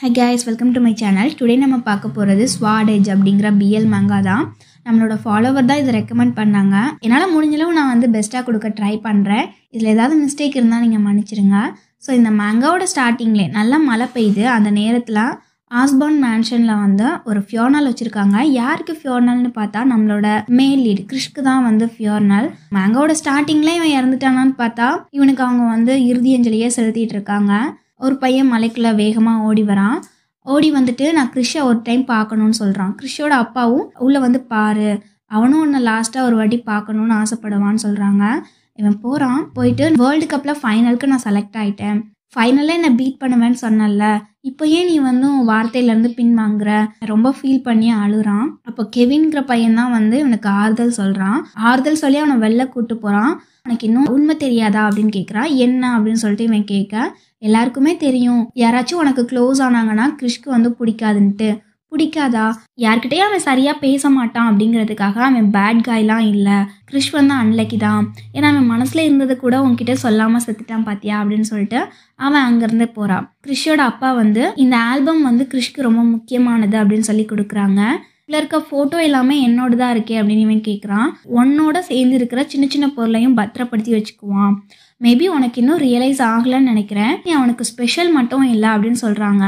high guys welcome to my channel today நம்ம பார்க்க போகிறது ஸ்வாடேஜ் அப்படிங்கிற பிஎல் மங்கா தான் நம்மளோட ஃபாலோவர் தான் இதை ரெக்கமெண்ட் பண்ணாங்க என்னால் முடிஞ்சளவு நான் வந்து பெஸ்ட்டாக கொடுக்க ட்ரை பண்ணுறேன் இதில் ஏதாவது மிஸ்டேக் இருந்தால் நீங்கள் மன்னிச்சிருங்க ஸோ இந்த மேங்காவோட ஸ்டார்டிங்லேயே நல்லா மழை பெய்யுது அந்த நேரத்தில் ஆஸ்பான் மேன்ஷனில் வந்து ஒரு ஃபியோர்னல் வச்சுருக்காங்க யாருக்கு ஃபியோர்னல்னு பார்த்தா நம்மளோட மேல் லீடு கிறிஷ்க்கு தான் வந்து ஃபியோர்னல் மேங்காவோட ஸ்டார்டிங்லேயே இவன் இறந்துட்டானான்னு பார்த்தா இவனுக்கு அவங்க வந்து இறுதி அஞ்சலியே செலுத்திட்டு இருக்காங்க ஒரு பையன் மலைக்குள்ளே வேகமாக ஓடி வரான் ஓடி வந்துட்டு நான் கிறிஷை ஒரு டைம் பார்க்கணுன்னு சொல்கிறான் கிறிஷோட அப்பாவும் உள்ளே வந்து பாரு அவனும் உன்னை லாஸ்ட்டாக ஒரு வாட்டி பார்க்கணுன்னு ஆசைப்படுவான்னு சொல்கிறாங்க இவன் போகிறான் போயிட்டு வேர்ல்டு கப்பில் ஃபைனலுக்கு நான் செலக்ட் ஆகிட்டேன் ஃபைனலாக என்னை பீட் பண்ணுவேன்னு சொன்னல இப்போ ஏன் நீ வந்து வார்த்தையிலேருந்து பின் வாங்குற ரொம்ப ஃபீல் பண்ணி அழுறான் அப்போ கெவின்கிற பையன்தான் வந்து இவனுக்கு ஆறுதல் சொல்கிறான் ஆறுதல் சொல்லி அவனை வெளில கூப்பிட்டு போகிறான் உனக்கு இன்னும் உண்மை தெரியாதா அப்படின்னு கேட்குறான் என்ன அப்படின்னு சொல்லிட்டு இவன் கேட்க எல்லாருக்குமே தெரியும் யாராச்சும் உனக்கு க்ளோஸ் ஆனாங்கன்னா கிறிஷ்க்கு வந்து பிடிக்காதுன்ட்டு பிடிக்காதா யார்கிட்டயும் அவன் சரியாக பேச மாட்டான் அப்படிங்கிறதுக்காக அவன் பேட் காய்லாம் இல்லை கிறிஷ் வந்து அன்லக்கி தான் ஏன்னா அவன் மனசில் இருந்தது கூட உன்கிட்ட சொல்லாமல் செத்துட்டான் பார்த்தியா அப்படின்னு சொல்லிட்டு அவன் அங்கேருந்து போகிறான் கிறிஷோட அப்பா வந்து இந்த ஆல்பம் வந்து கிறிஷ்க்கு ரொம்ப முக்கியமானது அப்படின்னு சொல்லி கொடுக்குறாங்க இதில் இருக்க ஃபோட்டோ எல்லாமே என்னோட தான் இருக்கே அப்படின்னு இவன் கேட்குறான் உன்னோட சேர்ந்து இருக்கிற சின்ன சின்ன பொருளையும் பத்திரப்படுத்தி வச்சுக்குவான் மேபி உனக்கு இன்னும் ரியலைஸ் ஆகலைன்னு நினைக்கிறேன் நீ அவனுக்கு ஸ்பெஷல் மட்டும் இல்லை அப்படின்னு சொல்கிறாங்க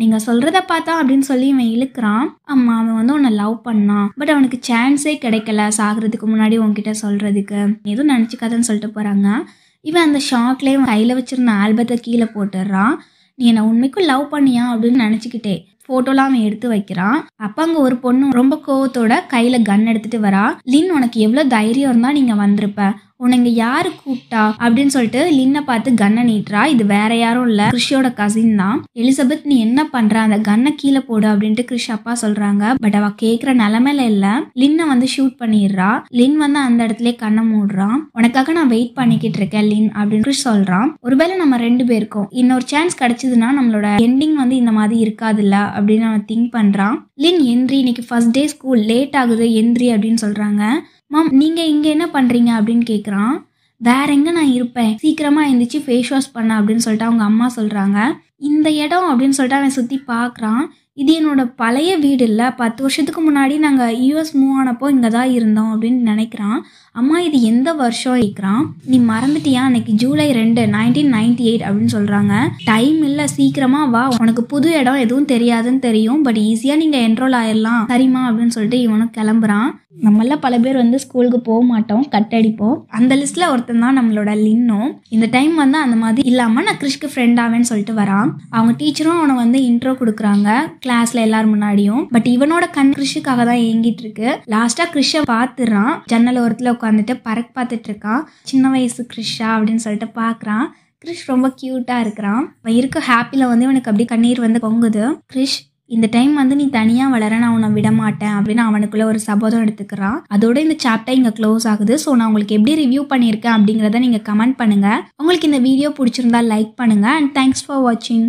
நீங்கள் சொல்கிறத பார்த்தா அப்படின்னு சொல்லி இவன் இழுக்கிறான் அம்மா அவன் வந்து உன்னை லவ் பண்ணான் பட் அவனுக்கு சான்ஸே கிடைக்கல சாகிறதுக்கு முன்னாடி உன்கிட்ட சொல்கிறதுக்கு எதுவும் நினச்சிக்காதன்னு சொல்லிட்டு போகிறாங்க இவன் அந்த ஷாக்லேயே கையில் வச்சுருந்த ஆல்பத்தை கீழே போட்டுடுறான் நீ என்னை உண்மைக்கும் லவ் பண்ணியா அப்படின்னு நினச்சிக்கிட்டே ஃபோட்டோலாம் அவன் எடுத்து வைக்கிறான் அப்போ அங்கே ஒரு பொண்ணு ரொம்ப கோவத்தோட கையில் கன் எடுத்துகிட்டு வரா லின் உனக்கு எவ்வளோ தைரியம் இருந்தால் நீங்கள் வந்திருப்ப உனங்க யாரு கூப்பிட்டா அப்படின்னு சொல்லிட்டு லின்னை பார்த்து கன்னை நீட்டுறா இது வேற யாரும் இல்ல கிருஷியோட கசின் தான் எலிசபெத் நீ என்ன பண்ற அந்த கன்னை கீழே போடு அப்படின்ட்டு கிருஷ் அப்பா சொல்றாங்க பட் அவ கேக்குற நிலைமையில இல்ல லின்னை வந்து ஷூட் பண்ணிடுறா லின் வந்து அந்த இடத்துல கண்ணை மூடுறான் உனக்காக நான் வெயிட் பண்ணிக்கிட்டு இருக்கேன் லின் அப்படின்னு கிருஷ் சொல்றான் ஒருவேளை நம்ம ரெண்டு பேருக்கும் இன்னொரு சான்ஸ் கிடைச்சதுன்னா நம்மளோட எண்டிங் வந்து இந்த மாதிரி இல்ல அப்படின்னு அவன் திங்க் பண்றான் லின் எந்திரி இன்னைக்கு ஃபர்ஸ்ட் டே ஸ்கூல் லேட் ஆகுது எந்திரி அப்படின்னு சொல்றாங்க மேம் நீங்க இங்க என்ன பண்றீங்க அப்படின்னு கேட்க இருக்கிறான் வேற எங்கே நான் இருப்பேன் சீக்கிரமாக எழுந்திரிச்சு ஃபேஸ் வாஷ் பண்ண அப்படின்னு சொல்லிட்டு அவங்க அம்மா சொல்கிறாங்க இந்த இடம் அப்படின்னு சொல்லிட்டு அவன் சுற்றி பார்க்குறான் இது என்னோடய பழைய வீடு இல்லை பத்து வருஷத்துக்கு முன்னாடி நாங்கள் யூஎஸ் மூவ் ஆனப்போ இங்கே தான் இருந்தோம் அப்படின்னு நினைக்கிறான் அம்மா இது எந்த வருஷம் இருக்கிறான் நீ மறந்துட்டியா அன்னைக்கு ஜூலை ரெண்டு நைன்டீன் நைன்டி எயிட் அப்படின்னு சொல்கிறாங்க டைம் இல்லை சீக்கிரமாக வா உனக்கு புது இடம் எதுவும் தெரியாதுன்னு தெரியும் பட் ஈஸியாக நீங்கள் என்ரோல் ஆயிடலாம் சரிம்மா அப்படின்னு சொல்லிட்டு இவனும் கிளம்புறான் நம்மளாம் பல பேர் வந்து ஸ்கூலுக்கு போக மாட்டோம் கட் அடிப்போம் அந்த லிஸ்ட்டில் ஒருத்தன் தான் நம்மளோட லின்னும் இந்த டைம் வந்து அந்த மாதிரி இல்லாமல் நான் கிறிஷ்க்கு ஃப்ரெண்டாவேன்னு சொல்லிட்டு வரான் இருக்கான் அவங்க டீச்சரும் அவனை வந்து இன்ட்ரோ கொடுக்குறாங்க கிளாஸ்ல எல்லாரும் முன்னாடியும் பட் இவனோட கண் கிறிஷுக்காக தான் ஏங்கிட்டு இருக்கு லாஸ்டா கிறிஷ பாத்துறான் ஜன்னல் ஓரத்துல உட்காந்துட்டு பறக்க பார்த்துட்டு இருக்கான் சின்ன வயசு கிறிஷா அப்படின்னு சொல்லிட்டு பாக்குறான் கிறிஷ் ரொம்ப கியூட்டா இருக்கிறான் இருக்க ஹாப்பியில வந்து இவனுக்கு அப்படியே கண்ணீர் வந்து பொங்குது கிறிஷ் இந்த டைம் வந்து நீ தனியாக வளர நான் உன்னை விடமாட்டேன் அப்படின்னு அவனுக்குள்ளே ஒரு சபோதம் எடுத்துக்கிறான் அதோட இந்த சாப்டர் இங்கே க்ளோஸ் ஆகுது ஸோ நான் உங்களுக்கு எப்படி ரிவ்யூ பண்ணியிருக்கேன் அப்படிங்கிறத நீங்கள் கமெண்ட் பண்ணுங்க உங்களுக்கு இந்த வீடியோ பிடிச்சிருந்தா லைக் பண்ணுங்க அண்ட் தேங்க்ஸ் ஃபார் வாட்சிங்